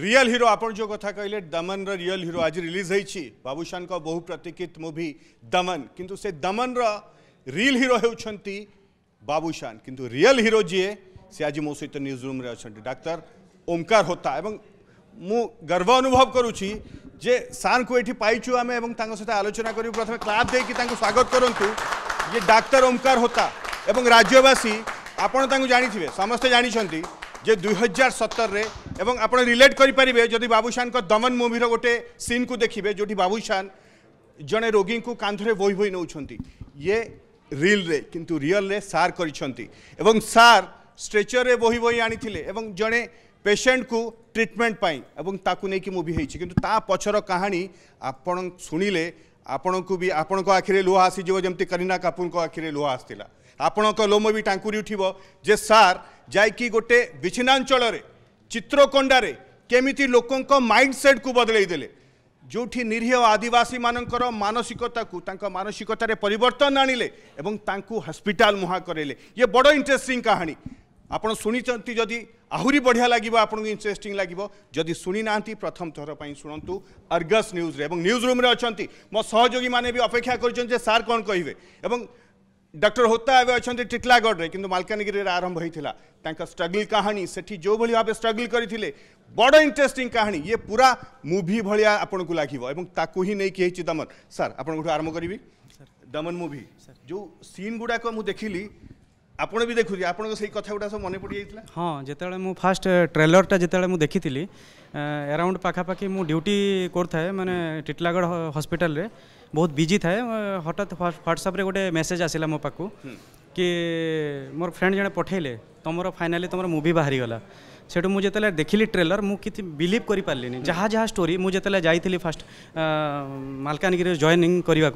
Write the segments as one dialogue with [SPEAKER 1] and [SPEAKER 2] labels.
[SPEAKER 1] real hero ଆପଣ ଯେଉଁ କଥା କହିଲେ ଦମନର ରିଅଲ୍ ହିରୋ ଆଜି ରିଲିଜ୍ ହେଇଛି ବାବୁଶାନଙ୍କ ବହୁ ପ୍ରତୀକ୍ଷିତ ମୁଭି ଦମନ କିନ୍ତୁ ସେ ଦମନର ରିଲ୍ ହିରୋ ହେଉଛନ୍ତି ବାବୁଶାନ କିନ୍ତୁ ରିଅଲ୍ ହିରୋ ଯିଏ ସେ ଆଜି ମୋ ସହିତ ନ୍ୟୁଜ୍ ରୁମ୍ରେ ଅଛନ୍ତି ଡାକ୍ତର ଓମକାର ହୋତା ଏବଂ ମୁଁ ଗର୍ବ ଅନୁଭବ କରୁଛି ଯେ ସାର୍ଙ୍କୁ ଏଠି ପାଇଛୁ ଆମେ ଏବଂ ତାଙ୍କ ସହିତ ଆଲୋଚନା କରିବୁ ପ୍ରଥମେ କ୍ଲାପ୍ ଦେଇକି ତାଙ୍କୁ ସ୍ୱାଗତ କରନ୍ତୁ ଯେ ଡାକ୍ତର ଓମକାର ହୋତା ଏବଂ ରାଜ୍ୟବାସୀ ଆପଣ ତାଙ୍କୁ ଜାଣିଥିବେ ସମସ୍ତେ ଜାଣିଛନ୍ତି ଯେ ଦୁଇ ହଜାର ସତରରେ এবং আপনার রিলেট করে পারে যদি বাবুশান দমন মুভির গোটে সিন কু দেখবে যেটি বাবুশান জনে রোগী কাঁধরে বই বই নৌ ইয়ে রিল্রে কিন্তু রিয়েলরে সার করেছেন এবং সার স্ট্রেচরে বহি বহি আনিলে এবং জনে পেসেন্ট কু ট্রিটমেন্ট পাই এবং তাকে নেই মুভি হয়েছে কিন্তু তা পছর কাহিনী আপন শুণিলে ଆପଣଙ୍କୁ ବି ଆପଣଙ୍କ ଆଖିରେ ଲୁହ ଆସିଯିବ ଯେମିତି କରୀନା କାପୁରଙ୍କ ଆଖିରେ ଲୁହ ଆସିଥିଲା ଆପଣଙ୍କ ଲୋମ ବି ଟାଙ୍କୁରି ଉଠିବ ଯେ ସାର୍ ଯାଇକି ଗୋଟେ ବିଛିନ୍ନାଞ୍ଚଳରେ ଚିତ୍ରକୋଣ୍ଡାରେ କେମିତି ଲୋକଙ୍କ ମାଇଣ୍ଡସେଟ୍କୁ ବଦଳେଇ ଦେଲେ ଯେଉଁଠି ନିରୀହ ଆଦିବାସୀମାନଙ୍କର ମାନସିକତାକୁ ତାଙ୍କ ମାନସିକତାରେ ପରିବର୍ତ୍ତନ ଆଣିଲେ ଏବଂ ତାଙ୍କୁ ହସ୍ପିଟାଲ ମୁହାଁ କରାଇଲେ ଇଏ ବଡ଼ ଇଣ୍ଟରେଷ୍ଟିଂ କାହାଣୀ ଆପଣ ଶୁଣିଛନ୍ତି ଯଦି ଆହୁରି ବଢ଼ିଆ ଲାଗିବ ଆପଣଙ୍କୁ ଇଣ୍ଟରେଷ୍ଟିଂ ଲାଗିବ ଯଦି ଶୁଣିନାହାନ୍ତି ପ୍ରଥମ ଥର ପାଇଁ ଶୁଣନ୍ତୁ ଅର୍ଗସ୍ ନ୍ୟୁଜ୍ରେ ଏବଂ ନ୍ୟୁଜ୍ ରୁମ୍ରେ ଅଛନ୍ତି ମୋ ସହଯୋଗୀମାନେ ବି ଅପେକ୍ଷା କରିଛନ୍ତି ଯେ ସାର୍ କ'ଣ କହିବେ ଏବଂ ଡକ୍ଟର ହୋତା ଏବେ ଅଛନ୍ତି ଟିଟଲାଗଡ଼ରେ କିନ୍ତୁ ମାଲକାନଗିରିରେ ଆରମ୍ଭ ହେଇଥିଲା ତାଙ୍କ ଷ୍ଟ୍ରଗଲ୍ କାହାଣୀ ସେଠି ଯେଉଁଭଳି ଭାବେ ଷ୍ଟ୍ରଗଲ୍ କରିଥିଲେ ବଡ଼ ଇଣ୍ଟରେଷ୍ଟିଂ କାହାଣୀ ଇଏ ପୁରା ମୁଭି ଭଳିଆ ଆପଣଙ୍କୁ ଲାଗିବ ଏବଂ ତାକୁ ହିଁ ନେଇକି ହେଇଛି ଦମନ ସାର୍ ଆପଣଙ୍କଠୁ ଆରମ୍ଭ କରିବି ଦମନ ମୁଭି ଯେଉଁ ସିନ୍ ଗୁଡ଼ାକ ମୁଁ ଦେଖିଲି ଆପଣ ବି ଦେଖୁଛି ଆପଣଙ୍କ ସେଇ କଥା ଗୁଡ଼ା ସବୁ ମନେ ପଡ଼ିଯାଇଥିଲା
[SPEAKER 2] ହଁ ଯେତେବେଳେ ମୁଁ ଫାଷ୍ଟ ଟ୍ରେଲରଟା ଯେତେବେଳେ ମୁଁ ଦେଖିଥିଲି ଆରାଉଣ୍ଡ ପାଖାପାଖି ମୁଁ ଡ୍ୟୁଟି କରୁଥାଏ ମାନେ ଟିଟଲାଗଡ଼ ହସ୍ପିଟାଲରେ ବହୁତ ବିଜି ଥାଏ ହଠାତ୍ ହ୍ୱାଟ୍ସଆପ୍ରେ ଗୋଟେ ମେସେଜ୍ ଆସିଲା ମୋ ପାଖକୁ କି ମୋର ଫ୍ରେଣ୍ଡ ଜଣେ ପଠାଇଲେ ତୁମର ଫାଇନାଲି ତୁମର ମୁଭି ବାହାରିଗଲା সেটু মু যেতে দেখিলি ট্রেলর মু কিছু বিলিভ করে পারিনি যা যা স্টোরি মু যেতে যাই ফার্স্ট মালকানগিরি জয়নিং করা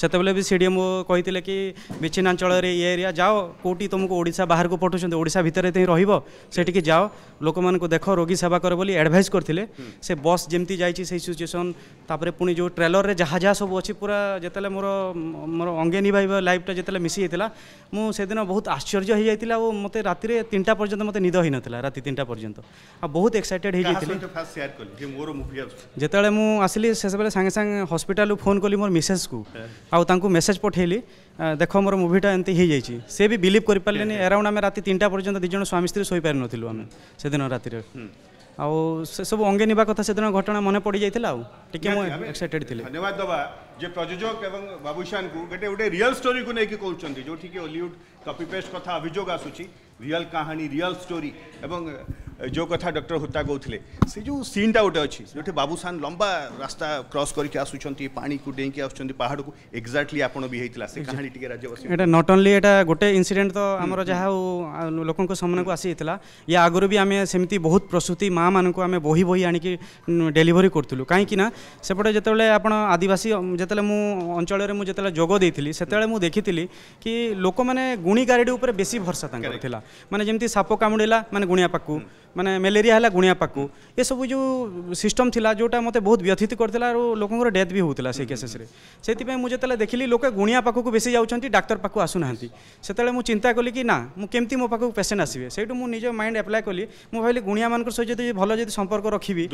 [SPEAKER 2] সেতবে বি সেটি মো কে কি বিচ্ছিন্নাঞ্চলের ইয়ে এরিয়া যাও কোটি তুমি ওড়শা বাহারক পঠাউছেন ওড়শা ভিতরে হি রহব সেটিকি যাও লোক দেখ রোগী সেবা কর বলে আডভাইস করলে সে বস যেমি যাই সেই সিচুয়েসন তাপরে পুঁ যে ট্রেলরের যা যা সব অছি পুরা যেতে মোর মোর অঙ্গে নিভাইব লাইফটা যেতে মিশি যাই মু সেদিন বহুত আশ্চর্য হয়ে যাই মতো রাতে তিনটা পর্যন্ত মতো নিদ হয়ে নথিলা রাতে তিনটা पर्यटन आ हाँ, बहुत एक्साइटेड जिते आसली से सांगे सांगे हस्पिटाल फोन कली मोर मेसेज को आ मेसेज पठेली देख मोर मुटा एमती हो जाए भी बिलिव कर पारे नहीं एराउंड आम रात तीन टा पर्यटन दिज स्वामी स्त्री शोपार नु आम से दिन रात आउ से सब अंगे नि कथा से दिन घटना मन पड़ जाता एक्साइटेड थी धन्यवाद
[SPEAKER 1] दवा जे प्रयोजक और बाबूशान को गोटे गोटे रियल स्टोरी को लेकिन कहते जो ठीक हॉलीवुड कॉपी पेस्ट कथा अभोग आसूरी रियल कहानी रियल स्टोरी और जो कथा डॉक्टर हुत्ता कहते से जो सीनटा गोटे अच्छी जो बाबूसान लंबा रास्ता क्रस करके आसुच्च पानी को डेक आसुच्च को एक्जाक्टली आपड़ भी होता से कहानी टी राज्यवासी
[SPEAKER 2] नट ओनली यहाँ गोटे इनसीडेट तो आम जहाँ लोक सामना को आसी या आगु भी आम सेम बहुत प्रसूति माँ मान आम बही बही आणिकी डेलीवरी करूँ कहीं सेपटे जिते आप आदिवासी जिते मु अंचल मुझे जोग देती से मुझे देखी कि लोक मैंने गुणी गारेडी बेसी भरसा मानते जमी साप कामुड़ा मैंने गुणिया पाकू ମାନେ ମ୍ୟାଲେରିଆ ହେଲା ଗୁଣିଆ ପାଖକୁ ଏସବୁ ଯେଉଁ ସିଷ୍ଟମ୍ ଥିଲା ଯେଉଁଟା ମୋତେ ବହୁତ ବ୍ୟଥିତ କରିଥିଲା ଆଉ ଲୋକଙ୍କର ଡେଥ୍ ବି ହେଉଥିଲା ସେଇ କେସେସ୍ରେ ସେଥିପାଇଁ ମୁଁ ଯେତେବେଳେ ଦେଖିଲି ଲୋକେ ଗୁଣିଆ ପାଖକୁ ବେଶୀ ଯାଉଛନ୍ତି ଡାକ୍ତର ପାଖକୁ ଆସୁନାହାନ୍ତି ସେତେବେଳେ ମୁଁ ଚିନ୍ତା କଲି କି ନା ମୁଁ କେମିତି ମୋ ପାଖକୁ ପେସେଣ୍ଟ ଆସିବେ ସେଇଠୁ ମୁଁ ନିଜ ମାଇଣ୍ଡ ଆପ୍ଲାଏ କଲି ମୁଁ ଭାବିଲି ଗୁଣିଆମାନଙ୍କ ସହିତ ଯଦି ଭଲ ଯଦି ସମ୍ପର୍କ ରଖିବି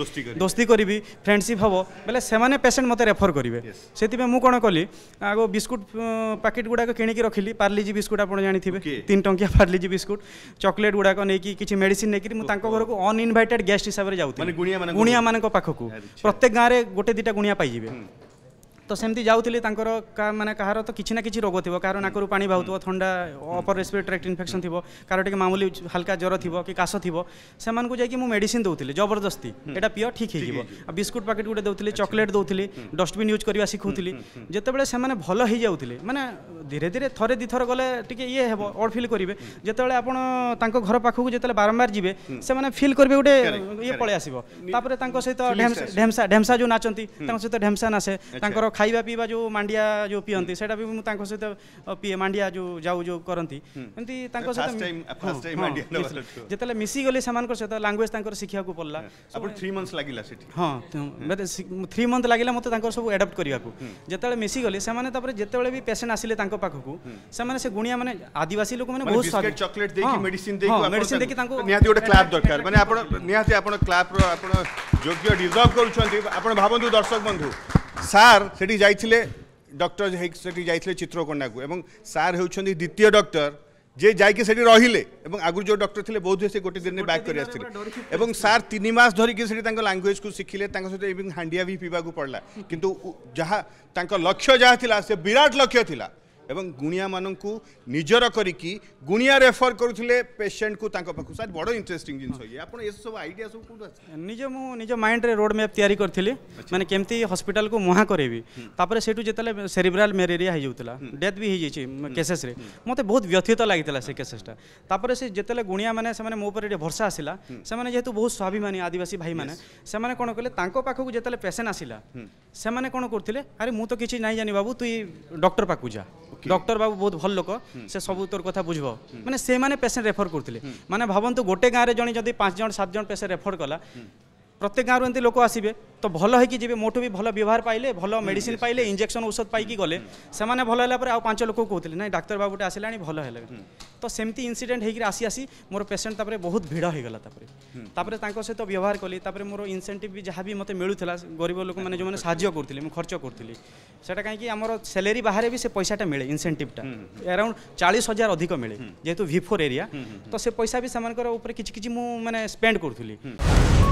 [SPEAKER 2] ଦୋସ୍ତି କରିବି ଫ୍ରେଣ୍ଡସିପ୍ ହେବ ବୋଲେ ସେମାନେ ପେସେଣ୍ଟ ମୋତେ ରେଫର୍ କରିବେ ସେଥିପାଇଁ ମୁଁ କ'ଣ କଲି ଆଗ ବିସ୍କୁଟ୍ ପ୍ୟାକେଟ୍ ଗୁଡ଼ାକ କିଣିକି ରଖିଲି ପାର୍ଲିଜି ବିସ୍କୁଟ୍ ଆପଣ ଜାଣିଥିବେ ତିନି ଟଙ୍କିଆ ପାର୍ଲିଜି ବିସ୍କୁଟ୍ ଚକୋଲେଟ୍ ଗୁଡ଼ାକ ନେଇକି କିଛି ମେଡ଼ିସିନ୍ ନେଇକି ମୁଁ ତାଙ୍କ ঘরকু অনইনভাইটেড গেস্ট হিসাবে যাও গুণিয়া গুণিয়া পাখক প্রত্যেক গাঁরে গোটে দুইটা গুণিয়া পাইবে ତ ସେମିତି ଯାଉଥିଲି ତାଙ୍କର ମାନେ କାହାର ତ କିଛି ନା କିଛି ରୋଗ ଥିବ କାହାର ନାକରୁ ପାଣି ବାହୁଥିବ ଥଣ୍ଡା ଅପର ରେସ୍ପିରେଟରୀ ଟ୍ରାକ୍ଟ ଇନଫେକ୍ସନ୍ ଥିବ କାହାର ଟିକେ ମାମୁଲି ହାଲକା ଜ୍ୱର ଥିବ କି କାଶ ଥିବ ସେମାନଙ୍କୁ ଯାଇକି ମୁଁ ମେଡ଼ିସିନ ଦେଉଥିଲି ଜବରଦସ୍ତି ଏଇଟା ପିଅ ଠିକ୍ ହେଇଯିବ ଆଉ ବିସ୍କୁଟ୍ ପ୍ୟାକେଟ୍ ଗୋଟେ ଦେଉଥିଲି ଚକୋଲେଟ୍ ଦେଉଥିଲି ଡଷ୍ଟବିନ୍ ୟୁଜ୍ କରିବା ଶିଖାଉଥିଲି ଯେତେବେଳେ ସେମାନେ ଭଲ ହେଇଯାଉଥିଲେ ମାନେ ଧୀରେ ଧୀରେ ଥରେ ଦୁଇଥର ଗଲେ ଟିକେ ଇଏ ହେବ ଅଡ଼ ଫିଲ୍ କରିବେ ଯେତେବେଳେ ଆପଣ ତାଙ୍କ ଘର ପାଖକୁ ଯେତେବେଳେ ବାରମ୍ବାର ଯିବେ ସେମାନେ ଫିଲ୍ କରିବେ ଗୋଟେ ଇଏ ପଳେଇ ଆସିବ ତାପରେ ତାଙ୍କ ସହିତ ଢେମ୍ସା ଢେମ୍ସା ଯେଉଁ ନାଚନ୍ତି ତାଙ୍କ ସହିତ ଢେମ୍ସା ନାଚେ ତାଙ୍କର ଖାଇବା ପିଇବା ଯେଉଁ ମାଣ୍ଡିଆ ଯେଉଁ ପିଅନ୍ତି ସେଇଟା ବି ମୁଁ ତାଙ୍କ ସହିତ ପିଏ ମାଣ୍ଡିଆ ଯେଉଁ ଯାଉ ଯେଉଁ କରନ୍ତି ଏମିତି ତାଙ୍କ ସହିତ ଯେତେବେଳେ ମିଶିଗଲି ସେମାନଙ୍କ ସହିତ ଲାଙ୍ଗୁଏଜ ତାଙ୍କର ଶିଖିବାକୁ ପଡ଼ିଲା ଥ୍ରୀ ମନ୍ଥ ଲାଗିଲା ସେଠି ହଁ ଥ୍ରୀ ମନ୍ଥ ଲାଗିଲା ମୋତେ ତାଙ୍କର ସବୁ ଆଡ଼ପ୍ଟ କରିବାକୁ ଯେତେବେଳେ ମିଶିଗଲି ସେମାନେ ତାପରେ ଯେତେବେଳେ ବି ପେସେଣ୍ଟ ଆସିଲେ ତାଙ୍କ ପାଖକୁ ସେମାନେ ସେ ଗୁଣିଆ ମାନେ ଆଦିବାସୀ ଲୋକମାନେ ବହୁତ ଚକୋଲେଟ୍ ଦେଇକି ମେଡିସିନ ଦେଇକି ମେଡିସିନ ଦେଇକି ତାଙ୍କୁ ନିହାତି ଗୋଟେ କ୍ଲାପ୍ ଦରକାର ମାନେ ଆପଣ ନିହାତି ଆପଣ କ୍ଲାପ୍ର ଆପଣ
[SPEAKER 1] ଯୋଗ୍ୟ ଡିଜର୍ଭ କରୁଛନ୍ତି ଆପଣ ଭାବନ୍ତୁ ଦର୍ଶକ ବନ୍ଧୁ ସାର୍ ସେଠି ଯାଇଥିଲେ ଡକ୍ଟର ସେଠି ଯାଇଥିଲେ ଚିତ୍ରକୋଣାକୁ ଏବଂ ସାର୍ ହେଉଛନ୍ତି ଦ୍ୱିତୀୟ ଡକ୍ଟର ଯିଏ ଯାଇକି ସେଠି ରହିଲେ ଏବଂ ଆଗରୁ ଯେଉଁ ଡକ୍ଟର ଥିଲେ ବହୁତ ସେ ଗୋଟେ ଦିନରେ ବ୍ୟାକ୍ କରି ଆସିଥିଲେ ଏବଂ ସାର୍ ତିନି ମାସ ଧରିକି ସେଠି ତାଙ୍କ ଲାଙ୍ଗୁଏଜକୁ ଶିଖିଲେ ତାଙ୍କ ସହିତ ଏବଂ ହାଣ୍ଡିଆ ବି ପିଇବାକୁ ପଡ଼ିଲା କିନ୍ତୁ ଯାହା ତାଙ୍କ ଲକ୍ଷ୍ୟ ଯାହା ଥିଲା ସେ ବିରାଟ ଲକ୍ଷ୍ୟ ଥିଲା এবং গুণিয়া মানুষ নিজর করিকি গুণিয়া রেফর করুলে পেসেন্ট কু তাঁর পাখ স্যার বড় ইন্টারেস্টিং জিনিস ইয়ে আপনার এসব আইডিয়া সব কোথাও আছে
[SPEAKER 2] নিজ মু নিজ মাইন্ডরে রোড ম্যাপ তৈরি করলি মানে কেমতি হসপিটাল কু মুহা করাইবি তাপরে সেটু যেতলে সেরিব্রাল ম্যালেরিয়া হয়ে যাওয়া ডেথ বি হয়ে যাই কেসেসরে মতো বহুত ব্যথিত লাগিলা সে কেসেসটা তাপরে সে যেতলে গুণিয়া মানে সে মো উপরে ভরসা আসিলা সে যেহেতু বহুত স্বাভিমানী আদিবাসী ভাই মানে সে কোণ কলে তাঁর পাখক যেতলে পেসেন্ট আসিলা ସେମାନେ କ'ଣ କରୁଥିଲେ ଆରେ ମୁଁ ତ କିଛି ନାହିଁ ଜାଣି ବାବୁ ତୁଇ ଡକ୍ଟର ପାଖକୁ ଯା ଡକ୍ଟର ବାବୁ ବହୁତ ଭଲ ଲୋକ ସେ ସବୁ ତୋର କଥା ବୁଝିବ ମାନେ ସେମାନେ ପେସେଣ୍ଟ ରେଫର କରୁଥିଲେ ମାନେ ଭାବନ୍ତୁ ଗୋଟେ ଗାଁରେ ଜଣେ ଯଦି ପାଞ୍ଚ ଜଣ ସାତ ଜଣ ପେସେଣ୍ଟ ରେଫର କଲା ପ୍ରତ୍ୟେକ ଗାଁରୁ ଏମିତି ଲୋକ ଆସିବେ ତ ଭଲ ହେଇକି ଯିବେ ମୋଠୁ ବି ଭଲ ବ୍ୟବହାର ପାଇଲେ ଭଲ ମେଡ଼ିସିନ ପାଇଲେ ଇଞ୍ଜେକ୍ସନ ଔଷଧ ପାଇକି ଗଲେ ସେମାନେ ଭଲ ହେଲା ପରେ ଆଉ ପାଞ୍ଚ ଲୋକ କହୁଥିଲେ ନାଇଁ ଡାକ୍ତର ବାବୁଟେ ଆସିଲାଣି ଭଲ ହେଲେ तो सेमती इनसीडेंट होकर आसी आसी मोर पेसेंट तापर बहुत भिड़ हो गला सहित व्यवहार कली तापर मोर इनसेंटिव भी जहाँ भी मत मिलूला गरीब लोक मैंने जो साज्य करुले मुझे खर्च करुली से कहीं आम सैलरी बाहर भी से पैसाटा मिले इनसेंटिवटा एराउंड चालीस हजार अधिक मिले जेहतु भिफोर एरिया तो से पैसा भी से किसी मुझे स्पेड करुली